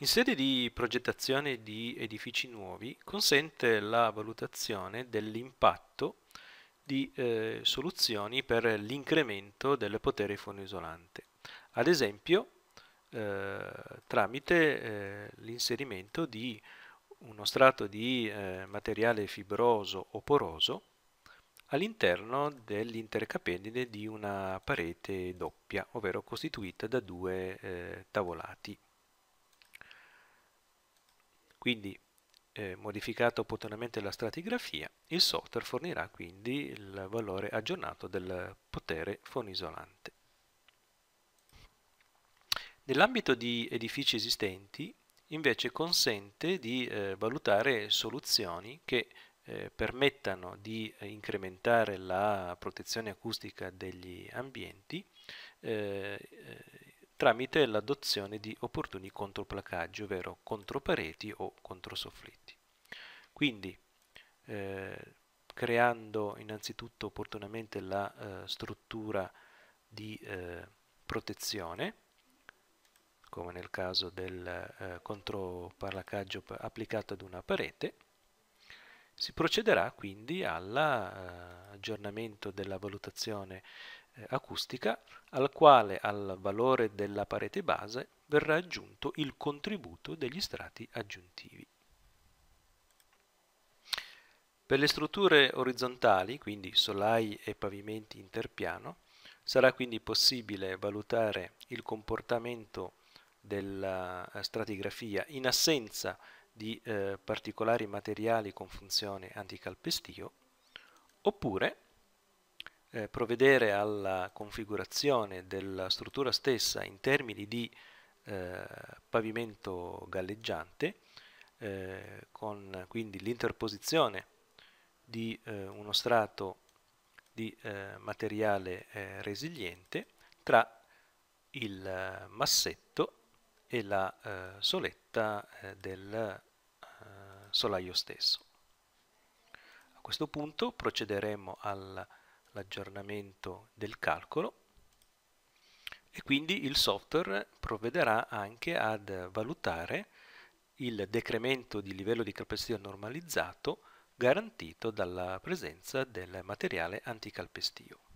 In sede di progettazione di edifici nuovi consente la valutazione dell'impatto di eh, soluzioni per l'incremento del potere fonoisolante, ad esempio eh, tramite eh, l'inserimento di uno strato di eh, materiale fibroso o poroso all'interno dell'intercapedine di una parete doppia, ovvero costituita da due eh, tavolati. Quindi eh, modificata opportunamente la stratigrafia, il software fornirà quindi il valore aggiornato del potere fonisolante. Nell'ambito di edifici esistenti invece consente di eh, valutare soluzioni che eh, permettano di eh, incrementare la protezione acustica degli ambienti eh, eh tramite l'adozione di opportuni controplacaggi, ovvero contropareti o controsofflitti. Quindi, eh, creando innanzitutto opportunamente la eh, struttura di eh, protezione, come nel caso del eh, controparlaccaggio applicato ad una parete, si procederà quindi all'aggiornamento eh, della valutazione eh, acustica al quale al valore della parete base verrà aggiunto il contributo degli strati aggiuntivi. Per le strutture orizzontali, quindi solai e pavimenti interpiano, sarà quindi possibile valutare il comportamento della eh, stratigrafia in assenza di eh, particolari materiali con funzione anticalpestio, oppure eh, provvedere alla configurazione della struttura stessa in termini di eh, pavimento galleggiante, eh, con quindi l'interposizione di eh, uno strato di eh, materiale resiliente tra il massetto e la soletta del solaio stesso. A questo punto procederemo al l'aggiornamento del calcolo e quindi il software provvederà anche ad valutare il decremento di livello di calpestio normalizzato garantito dalla presenza del materiale anticalpestio.